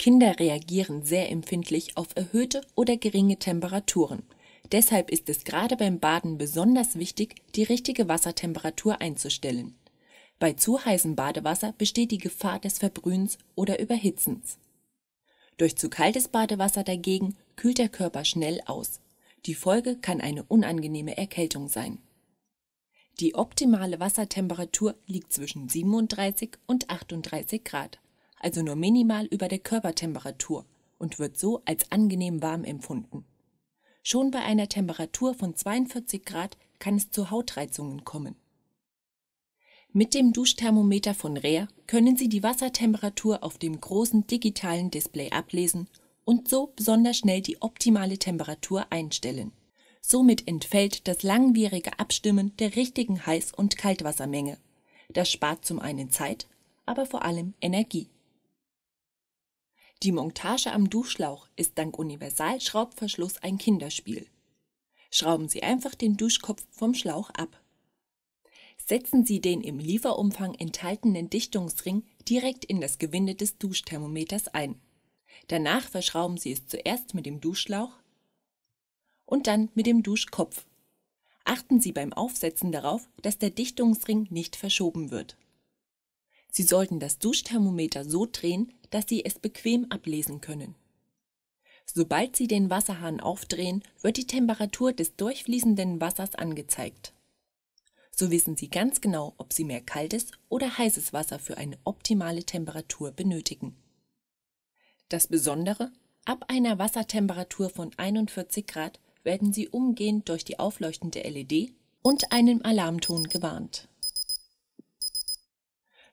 Kinder reagieren sehr empfindlich auf erhöhte oder geringe Temperaturen. Deshalb ist es gerade beim Baden besonders wichtig, die richtige Wassertemperatur einzustellen. Bei zu heißem Badewasser besteht die Gefahr des Verbrühens oder Überhitzens. Durch zu kaltes Badewasser dagegen kühlt der Körper schnell aus. Die Folge kann eine unangenehme Erkältung sein. Die optimale Wassertemperatur liegt zwischen 37 und 38 Grad also nur minimal über der Körpertemperatur und wird so als angenehm warm empfunden. Schon bei einer Temperatur von 42 Grad kann es zu Hautreizungen kommen. Mit dem Duschthermometer von Rea können Sie die Wassertemperatur auf dem großen digitalen Display ablesen und so besonders schnell die optimale Temperatur einstellen. Somit entfällt das langwierige Abstimmen der richtigen Heiß- und Kaltwassermenge. Das spart zum einen Zeit, aber vor allem Energie. Die Montage am Duschschlauch ist dank Universalschraubverschluss ein Kinderspiel. Schrauben Sie einfach den Duschkopf vom Schlauch ab. Setzen Sie den im Lieferumfang enthaltenen Dichtungsring direkt in das Gewinde des Duschthermometers ein. Danach verschrauben Sie es zuerst mit dem Duschschlauch und dann mit dem Duschkopf. Achten Sie beim Aufsetzen darauf, dass der Dichtungsring nicht verschoben wird. Sie sollten das Duschthermometer so drehen, dass sie es bequem ablesen können. Sobald Sie den Wasserhahn aufdrehen, wird die Temperatur des durchfließenden Wassers angezeigt. So wissen Sie ganz genau, ob Sie mehr kaltes oder heißes Wasser für eine optimale Temperatur benötigen. Das Besondere, ab einer Wassertemperatur von 41 Grad werden Sie umgehend durch die aufleuchtende LED und einen Alarmton gewarnt.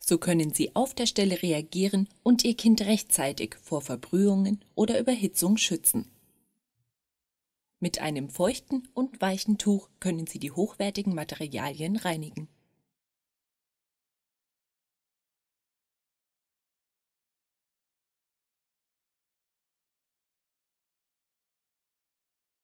So können Sie auf der Stelle reagieren und Ihr Kind rechtzeitig vor Verbrühungen oder Überhitzung schützen. Mit einem feuchten und weichen Tuch können Sie die hochwertigen Materialien reinigen.